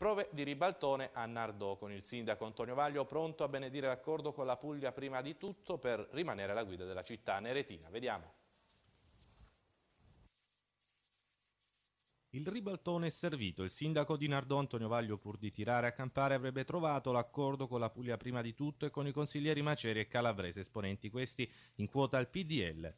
Prove di ribaltone a Nardò, con il sindaco Antonio Vaglio pronto a benedire l'accordo con la Puglia prima di tutto per rimanere alla guida della città neretina. Vediamo. Il ribaltone è servito. Il sindaco di Nardò, Antonio Vaglio, pur di tirare a campare, avrebbe trovato l'accordo con la Puglia prima di tutto e con i consiglieri Maceri e Calabrese, esponenti questi in quota al PDL.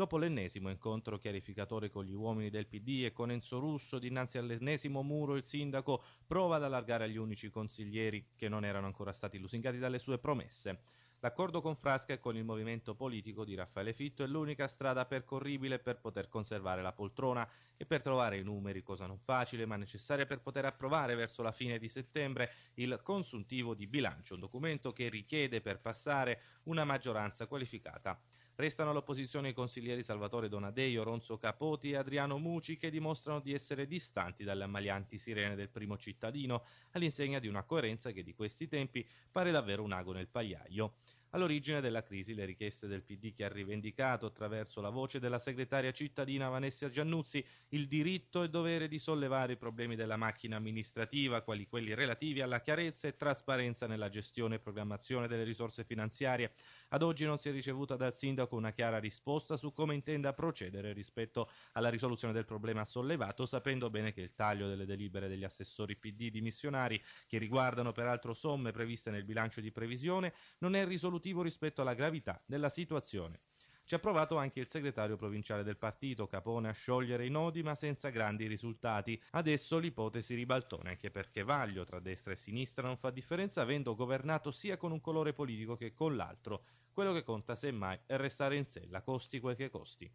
Dopo l'ennesimo incontro chiarificatore con gli uomini del PD e con Enzo Russo dinanzi all'ennesimo muro il sindaco prova ad allargare agli unici consiglieri che non erano ancora stati lusingati dalle sue promesse. L'accordo con Frasca e con il movimento politico di Raffaele Fitto è l'unica strada percorribile per poter conservare la poltrona e per trovare i numeri, cosa non facile ma necessaria per poter approvare verso la fine di settembre il consuntivo di bilancio, un documento che richiede per passare una maggioranza qualificata. Restano all'opposizione i consiglieri Salvatore Donadeio, Ronzo Capoti e Adriano Muci che dimostrano di essere distanti dalle ammalianti sirene del primo cittadino, all'insegna di una coerenza che di questi tempi pare davvero un ago nel pagliaio all'origine della crisi le richieste del PD che ha rivendicato attraverso la voce della segretaria cittadina Vanessa Giannuzzi il diritto e dovere di sollevare i problemi della macchina amministrativa, quali quelli relativi alla chiarezza e trasparenza nella gestione e programmazione delle risorse finanziarie. Ad oggi non si è ricevuta dal sindaco una chiara risposta su come intenda procedere rispetto alla risoluzione del problema sollevato, sapendo bene che il taglio delle delibere degli assessori PD dimissionari, che riguardano peraltro somme previste nel bilancio di previsione, non è risolutivo esecutivo rispetto alla gravità della situazione. Ci ha provato anche il segretario provinciale del partito, Capone, a sciogliere i nodi ma senza grandi risultati. Adesso l'ipotesi ribaltone, anche perché Vaglio tra destra e sinistra non fa differenza avendo governato sia con un colore politico che con l'altro. Quello che conta semmai è restare in sella, costi quel che costi.